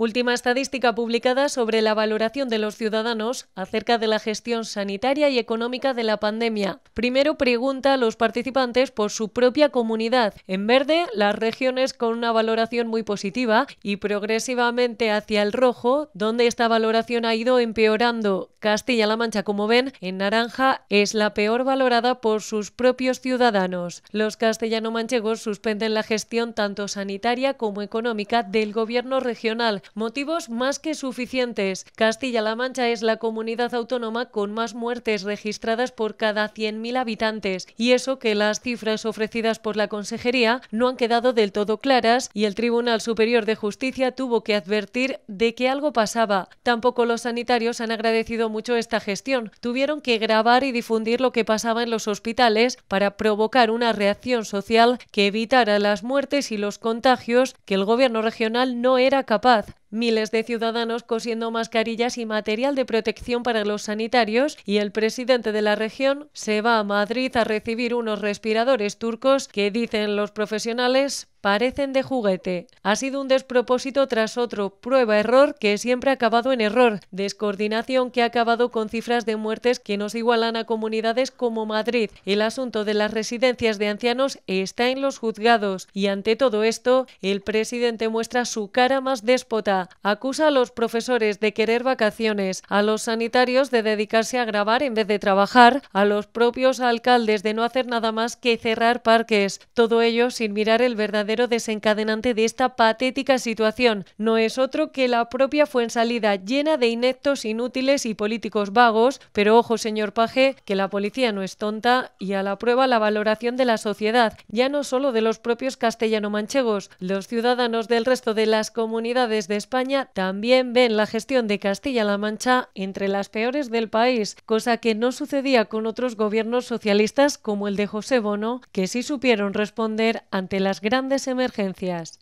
Última estadística publicada sobre la valoración de los ciudadanos acerca de la gestión sanitaria y económica de la pandemia. Primero pregunta a los participantes por su propia comunidad. En verde, las regiones con una valoración muy positiva y progresivamente hacia el rojo, donde esta valoración ha ido empeorando. Castilla-La Mancha, como ven, en naranja es la peor valorada por sus propios ciudadanos. Los castellano-manchegos suspenden la gestión tanto sanitaria como económica del gobierno regional Motivos más que suficientes. Castilla-La Mancha es la comunidad autónoma con más muertes registradas por cada 100.000 habitantes y eso que las cifras ofrecidas por la Consejería no han quedado del todo claras y el Tribunal Superior de Justicia tuvo que advertir de que algo pasaba. Tampoco los sanitarios han agradecido mucho esta gestión. Tuvieron que grabar y difundir lo que pasaba en los hospitales para provocar una reacción social que evitara las muertes y los contagios que el gobierno regional no era capaz. Miles de ciudadanos cosiendo mascarillas y material de protección para los sanitarios y el presidente de la región se va a Madrid a recibir unos respiradores turcos que dicen los profesionales parecen de juguete. Ha sido un despropósito tras otro, prueba-error que siempre ha acabado en error, descoordinación que ha acabado con cifras de muertes que nos igualan a comunidades como Madrid. El asunto de las residencias de ancianos está en los juzgados y ante todo esto, el presidente muestra su cara más déspota. Acusa a los profesores de querer vacaciones, a los sanitarios de dedicarse a grabar en vez de trabajar, a los propios alcaldes de no hacer nada más que cerrar parques, todo ello sin mirar el verdadero desencadenante de esta patética situación no es otro que la propia salida llena de ineptos, inútiles y políticos vagos, pero ojo, señor Paje, que la policía no es tonta y a la prueba la valoración de la sociedad, ya no solo de los propios castellano-manchegos, los ciudadanos del resto de las comunidades de España también ven la gestión de Castilla-La Mancha entre las peores del país, cosa que no sucedía con otros gobiernos socialistas como el de José Bono, que sí supieron responder ante las grandes emergencias.